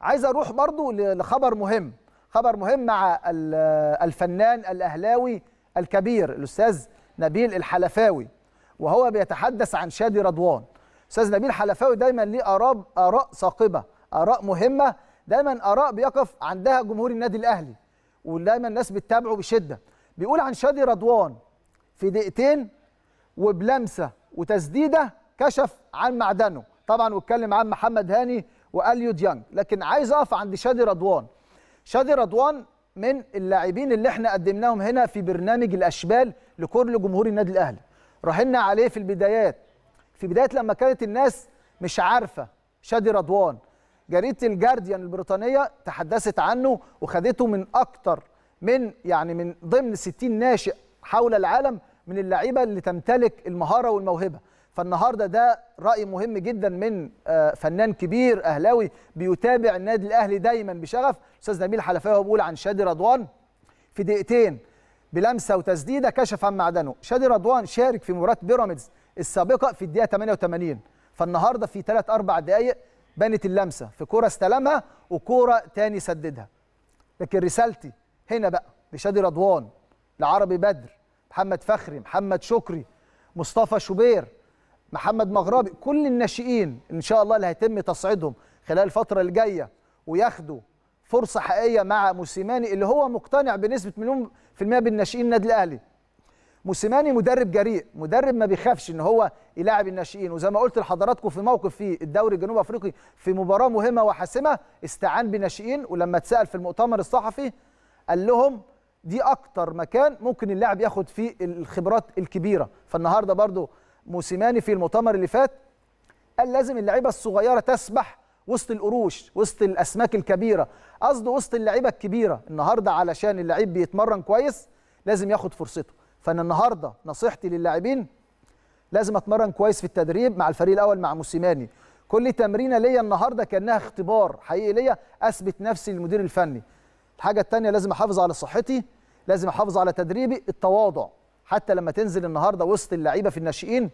عايز اروح برضو لخبر مهم خبر مهم مع الفنان الاهلاوي الكبير الاستاذ نبيل الحلفاوي وهو بيتحدث عن شادي رضوان استاذ نبيل الحلفاوي دايما ليه اراء اراء ثاقبه اراء مهمه دايما اراء بيقف عندها جمهور النادي الاهلي ودايما الناس بتتابعه بشده بيقول عن شادي رضوان في دقيقتين وبلمسه وتسديده كشف عن معدنه طبعا واتكلم عن محمد هاني واليو ديانج لكن عايز اقف عند شادي رضوان شادي رضوان من اللاعبين اللي احنا قدمناهم هنا في برنامج الاشبال لكل جمهور النادي الاهلي راهنا عليه في البدايات في بدايه لما كانت الناس مش عارفه شادي رضوان جريده الجارديان البريطانيه تحدثت عنه وخدته من اكتر من يعني من ضمن 60 ناشئ حول العالم من اللعيبه اللي تمتلك المهاره والموهبه فالنهارده ده راي مهم جدا من آه، فنان كبير اهلاوي بيتابع النادي الاهلي دايما بشغف استاذ نبيل حلفاوي بيقول عن شادي رضوان في دقيقتين بلمسه وتسديده كشف عن معدنه شادي رضوان شارك في مباراه بيراميدز السابقه في الدقيقه 88 فالنهارده في 3 4 دقائق بانت اللمسه في كوره استلمها وكوره تاني سددها لكن رسالتي هنا بقى لشادي رضوان لعربي بدر محمد فخري محمد شكري مصطفى شوبير محمد مغربي كل الناشئين ان شاء الله اللي هيتم تصعيدهم خلال الفتره الجايه وياخدوا فرصه حقيقيه مع موسيماني اللي هو مقتنع بنسبه مليون في الميه بالناشئين النادي الاهلي موسيماني مدرب جريء مدرب ما بيخافش ان هو يلاعب الناشئين وزي ما قلت لحضراتكم في موقف في الدوري الجنوب افريقي في مباراه مهمه وحاسمه استعان بناشئين ولما اتسال في المؤتمر الصحفي قال لهم دي اكتر مكان ممكن اللاعب ياخد فيه الخبرات الكبيره فالنهارده برضو موسيماني في المؤتمر اللي فات قال لازم اللعيبه الصغيره تسبح وسط القروش وسط الاسماك الكبيره قصده وسط اللعيبه الكبيره النهارده علشان اللعيب بيتمرن كويس لازم ياخد فرصته فانا النهارده نصيحتي للاعبين لازم اتمرن كويس في التدريب مع الفريق الاول مع موسيماني كل تمرينه ليا النهارده كانها اختبار حقيقي ليا اثبت نفسي للمدير الفني الحاجه الثانيه لازم احافظ على صحتي لازم احافظ على تدريبي التواضع حتى لما تنزل النهارده وسط اللعيبه في الناشئين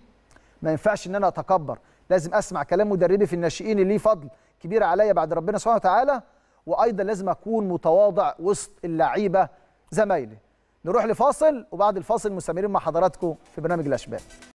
ما ينفعش ان انا اتكبر لازم اسمع كلام مدربي في الناشئين اللي ليه فضل كبير عليا بعد ربنا سبحانه وتعالى وايضا لازم اكون متواضع وسط اللعيبه زمايلي نروح لفاصل وبعد الفاصل مستمرين مع حضراتكم في برنامج الاشباح